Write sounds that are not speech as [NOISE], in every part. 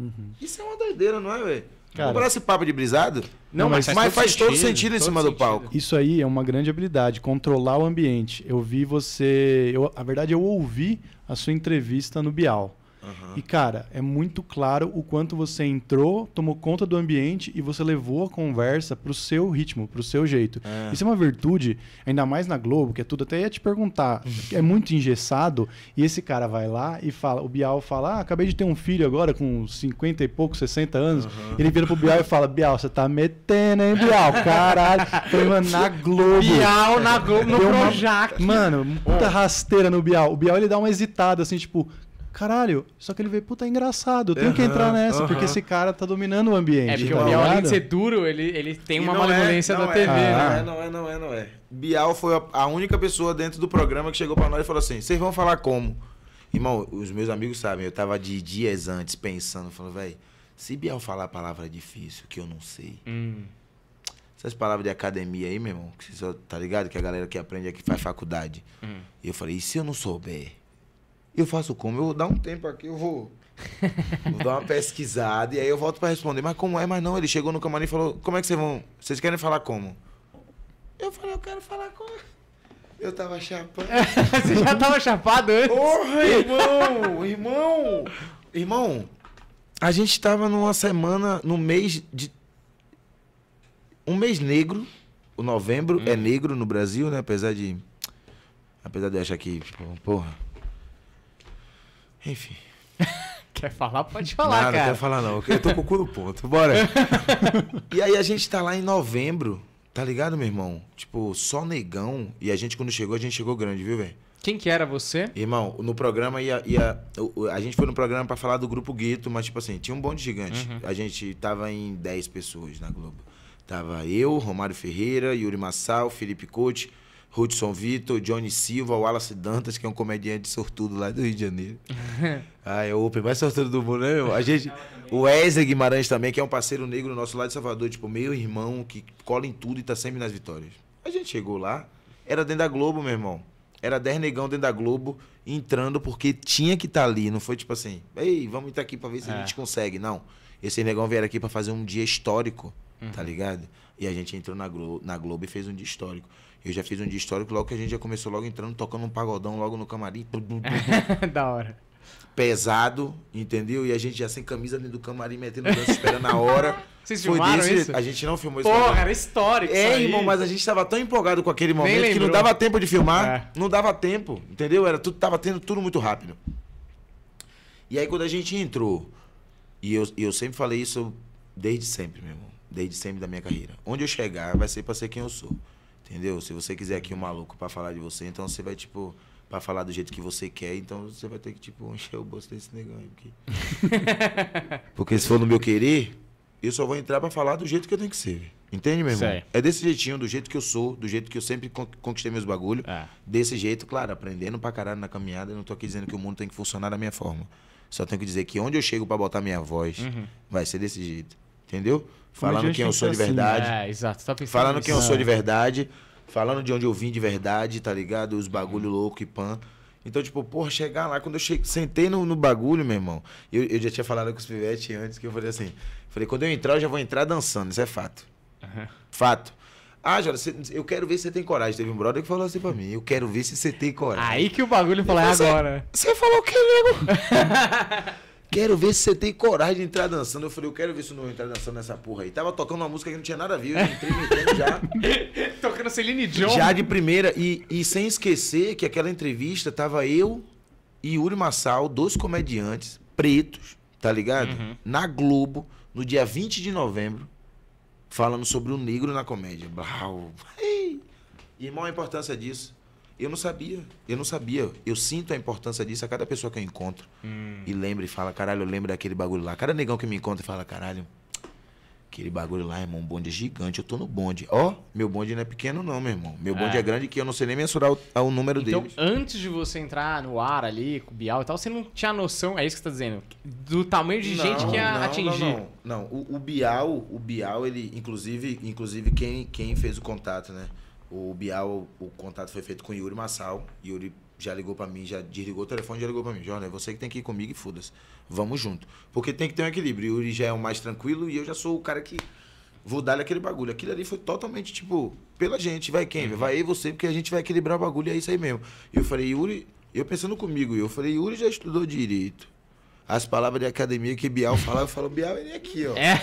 Uhum. Isso é uma doideira, não é, velho? Cara, Comprar esse papo de brisado? Não, não mas, mas, faz, todo, faz sentido, todo sentido em cima sentido. do palco. Isso aí é uma grande habilidade, controlar o ambiente. Eu vi você. Eu, a verdade, eu ouvi a sua entrevista no Bial. Uhum. E, cara, é muito claro o quanto você entrou, tomou conta do ambiente e você levou a conversa pro seu ritmo, pro seu jeito. É. Isso é uma virtude, ainda mais na Globo, que é tudo. Até ia te perguntar, uhum. é muito engessado, e esse cara vai lá e fala, o Bial fala, ah, acabei de ter um filho agora com 50 e pouco, 60 anos. Uhum. Ele vira pro Bial e fala, Bial, você tá metendo, hein, Bial? Caralho. [LAUGHS] Falei, mano, na Globo. Bial na Globo, no Projac. Uma... Mano, puta oh. rasteira no Bial. O Bial, ele dá uma hesitada, assim, tipo, caralho, só que ele vê, puta, é engraçado, eu tenho uhum, que entrar nessa, uhum. porque esse cara tá dominando o ambiente. É, porque tá o Bial, além de ser duro, ele, ele tem e uma malevolência é, da é, TV, né? Não é, não é, não é, não é. Bial foi a, a única pessoa dentro do programa que chegou para nós e falou assim: vocês vão falar como? Irmão, os meus amigos sabem, eu tava de dias antes pensando, falando, velho, se Bial falar a palavra difícil, que eu não sei. Hum. Essas palavras de academia aí, meu irmão, que você só, tá ligado? Que a galera que aprende aqui faz faculdade. Hum. E eu falei, e se eu não souber? Eu faço como? Eu vou dar um tempo aqui, eu vou. vou dar uma pesquisada e aí eu volto para responder. Mas como é? Mas não, ele chegou no camarim e falou: Como é que vocês vão? Vocês querem falar como? Eu falei: Eu quero falar como. Eu tava chapado. [LAUGHS] Você já tava chapado antes? Porra, irmão! Irmão! Irmão, a gente tava numa semana, no mês de. Um mês negro. O novembro é hum. é negro no Brasil, né? Apesar de. Apesar de eu achar que. Porra enfim. [LAUGHS] Quer falar, pode falar, Nada, cara. Não, quero falar não. Eu tô com o cu no ponto. Bora. [LAUGHS] e aí a gente tá lá em novembro, tá ligado, meu irmão? Tipo, só negão. E a gente, quando chegou, a gente chegou grande, viu, velho? Quem que era você? Irmão, no programa ia. ia a gente foi no programa para falar do grupo Gueto, mas, tipo assim, tinha um bonde gigante. Uhum. A gente tava em 10 pessoas na Globo. Tava eu, Romário Ferreira, Yuri Massal, Felipe Couto. Hudson Vitor, Johnny Silva, Wallace Dantas, que é um comediante sortudo lá do Rio de Janeiro. [LAUGHS] ah, é o Open mais sortudo do mundo, né, meu? A gente, o Wesley Guimarães também, que é um parceiro negro nosso lá de Salvador, tipo, meu irmão, que cola em tudo e tá sempre nas vitórias. A gente chegou lá, era dentro da Globo, meu irmão. Era 10 negão dentro da Globo, entrando porque tinha que estar tá ali. Não foi tipo assim, ei, vamos entrar aqui pra ver se é. a gente consegue. Não. Esses negão vieram aqui para fazer um dia histórico uhum. tá ligado? E a gente entrou na Globo, na Globo e fez um dia histórico. Eu já fiz um dia histórico logo que a gente já começou logo entrando, tocando um pagodão logo no camarim. [LAUGHS] da hora. Pesado, entendeu? E a gente já sem camisa dentro do camarim, metendo dança, esperando a hora. [LAUGHS] Vocês Foi filmaram desse, isso? A gente não filmou isso. Porra, era histórico É, aí. irmão, mas a gente tava tão empolgado com aquele momento que não dava tempo de filmar. É. Não dava tempo, entendeu? Era tudo, tava tendo tudo muito rápido. E aí quando a gente entrou, e eu, eu sempre falei isso desde sempre, meu irmão desde sempre da minha carreira. Onde eu chegar, vai ser pra ser quem eu sou. Entendeu? Se você quiser aqui um maluco para falar de você, então você vai, tipo, para falar do jeito que você quer, então você vai ter que, tipo, [LAUGHS] encher o bolso desse negócio. aqui. [LAUGHS] Porque, se for no meu querer, eu só vou entrar para falar do jeito que eu tenho que ser. Entende, meu irmão? Sei. É desse jeitinho, do jeito que eu sou, do jeito que eu sempre conquistei meus bagulhos. É. Desse jeito, claro, aprendendo pra caralho na caminhada. Eu não tô aqui dizendo que o mundo tem que funcionar da minha forma. Só tenho que dizer que onde eu chego para botar minha voz, uhum. vai ser desse jeito. Entendeu? Falando quem eu sou de assim, verdade. Né? É, exato. Tá falando isso. quem eu assim. sou de é. verdade. Falando de onde eu vim de verdade, tá ligado? Os bagulho louco e pan. Então, tipo, porra, chegar lá, quando eu cheguei, sentei no, no bagulho, meu irmão, eu, eu já tinha falado com os pivetes antes, que eu falei assim, falei, quando eu entrar, eu já vou entrar dançando, isso é fato. Uhum. Fato. Ah, Jora, eu quero ver se você tem coragem. Teve um brother que falou assim pra mim, eu quero ver se você tem coragem. Aí que o bagulho falou, é agora. Você falou que, é nego? [LAUGHS] Quero ver se você tem coragem de entrar dançando. Eu falei, eu quero ver se eu não vou entrar dançando nessa porra aí. Tava tocando uma música que não tinha nada a ver, eu entrei metendo já. [LAUGHS] tocando Celine Dion. Já de primeira. E, e sem esquecer que aquela entrevista tava eu e Yuri Massal, dois comediantes pretos, tá ligado? Uhum. Na Globo, no dia 20 de novembro, falando sobre o negro na comédia. Blau. [LAUGHS] E qual a importância disso? Eu não sabia, eu não sabia. Eu sinto a importância disso a cada pessoa que eu encontro. Hum. E lembro e fala, caralho, eu lembro daquele bagulho lá. Cada negão que me encontra fala, caralho, aquele bagulho lá, irmão, um bonde é gigante, eu tô no bonde. Ó, oh, meu bonde não é pequeno não, meu irmão. Meu bonde é, é grande que eu não sei nem mensurar o, o número dele. Então, antes de você entrar no ar ali, com o Bial e tal, você não tinha noção, é isso que você tá dizendo, do tamanho de não, gente que ia não, atingir. Não, não, não. O, o Bial, o Bial, ele, inclusive, inclusive quem, quem fez o contato, né? O Bial, o contato foi feito com o Yuri Massal. Yuri já ligou para mim, já desligou o telefone, já ligou para mim. Jornal, é você que tem que ir comigo e foda-se. Vamos junto. Porque tem que ter um equilíbrio. O Yuri já é o mais tranquilo e eu já sou o cara que vou dar-lhe aquele bagulho. Aquilo ali foi totalmente, tipo, pela gente. Vai quem? Uhum. Vai aí você, porque a gente vai equilibrar o bagulho e é isso aí mesmo. E eu falei, Yuri, eu pensando comigo, eu falei, Yuri já estudou direito as palavras de academia que Bial falava, eu falo, Bial ele é aqui, ó. É,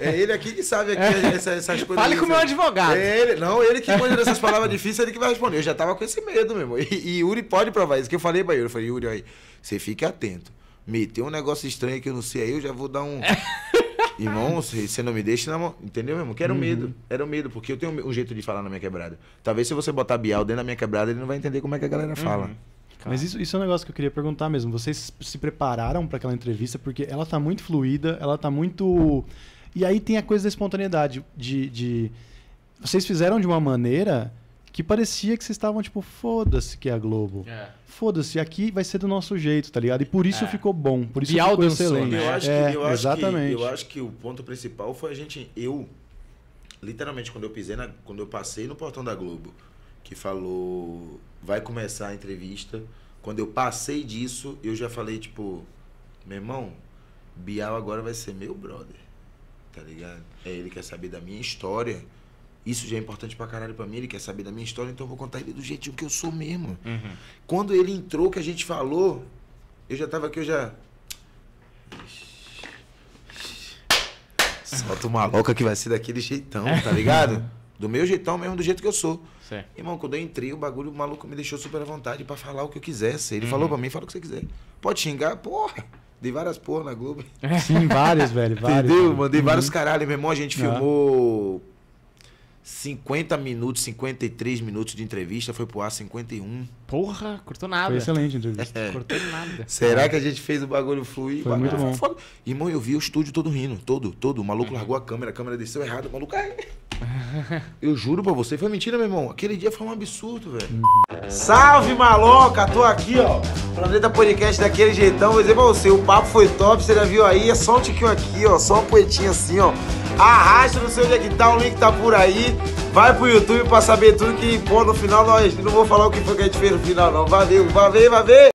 é ele aqui que sabe aqui [LAUGHS] essas coisas. Fale com o meu advogado. É ele, não, ele que manda essas palavras difíceis, ele que vai responder. Eu já tava com esse medo mesmo. E, e Yuri pode provar isso. Que eu falei pra Yuri, eu falei, Yuri, aí, você fique atento. Meteu um negócio estranho que eu não sei aí, eu já vou dar um. [LAUGHS] Irmão, se você não me deixa na mão. Entendeu mesmo? Que era o uhum. medo. Era o medo, porque eu tenho um jeito de falar na minha quebrada. Talvez se você botar Bial dentro da minha quebrada, ele não vai entender como é que a galera fala. Uhum. Cara. Mas isso, isso é um negócio que eu queria perguntar mesmo. Vocês se prepararam para aquela entrevista? Porque ela tá muito fluida, ela tá muito. E aí tem a coisa da espontaneidade. De, de... Vocês fizeram de uma maneira que parecia que vocês estavam tipo, foda-se que é a Globo. É. Foda-se, aqui vai ser do nosso jeito, tá ligado? E por isso é. ficou bom, por isso Bial ficou excelente. Né? Eu acho é, que, eu exatamente. que, eu acho que o ponto principal foi a gente, eu, literalmente, quando eu pisei, na, quando eu passei no portão da Globo, que falou: vai começar a entrevista. Quando eu passei disso, eu já falei, tipo, meu irmão, Bial agora vai ser meu brother. Tá ligado? É ele quer saber da minha história. Isso já é importante pra caralho pra mim. Ele quer saber da minha história, então eu vou contar ele do jeitinho que eu sou mesmo. Uhum. Quando ele entrou, que a gente falou, eu já tava aqui, eu já. Solta uma louca que vai ser daquele jeitão, tá ligado? [LAUGHS] do meu jeitão mesmo, do jeito que eu sou. Certo. Irmão, quando eu entrei, o bagulho, o maluco me deixou super à vontade para falar o que eu quisesse. Ele uhum. falou para mim, fala o que você quiser. Pode xingar? Porra! Dei várias porra na Globo. [LAUGHS] Sim, várias, velho. Várias, Entendeu? Velho. Mandei uhum. vários caralho. Meu irmão, a gente uhum. filmou 50 minutos, 53 minutos de entrevista, foi pro ar 51. Porra, cortou nada. Foi excelente a entrevista. É. Cortou nada. Será é. que a gente fez o bagulho fluir? Foi bagulho. muito bom. Irmão, eu vi o estúdio todo rindo, todo, todo. O maluco largou a câmera, a câmera desceu errado, o maluco... [LAUGHS] Eu juro pra você, foi mentira, meu irmão. Aquele dia foi um absurdo, velho. Salve, maloca! Tô aqui, ó. Planeta Podcast daquele jeitão. Vou dizer pra você, o papo foi top, você já viu aí. É só um tiquinho aqui, ó. Só uma poetinha assim, ó. Arrasta, não sei onde é que tá, o link tá por aí. Vai pro YouTube pra saber tudo que, pô, no final nós não vou falar o que foi que a gente fez no final, não. Valeu, vai ver, vai ver!